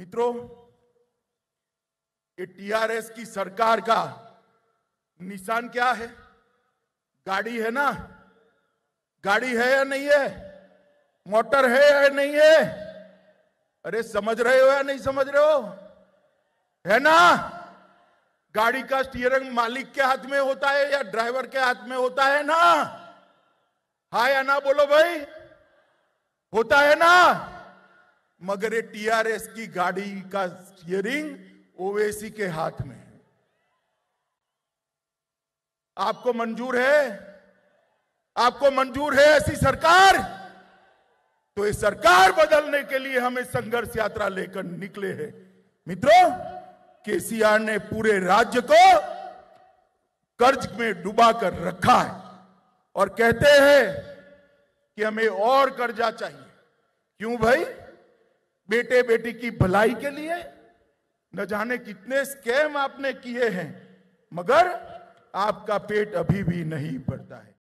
मित्रों ये टीआरएस की सरकार का निशान क्या है गाड़ी है ना गाड़ी है या नहीं है मोटर है या नहीं है अरे समझ रहे हो या नहीं समझ रहे हो है ना गाड़ी का स्टीयरिंग मालिक के हाथ में होता है या ड्राइवर के हाथ में होता है ना हा या ना बोलो भाई होता है ना मगर ये टीआरएस की गाड़ी का स्टीयरिंग ओवेसी के हाथ में है आपको मंजूर है आपको मंजूर है ऐसी सरकार तो ये सरकार बदलने के लिए हमें संघर्ष यात्रा लेकर निकले हैं मित्रों केसीआर ने पूरे राज्य को कर्ज में डुबा कर रखा है और कहते हैं कि हमें और कर्जा चाहिए क्यों भाई बेटे बेटी की भलाई के लिए न जाने कितने स्कैम आपने किए हैं मगर आपका पेट अभी भी नहीं भरता है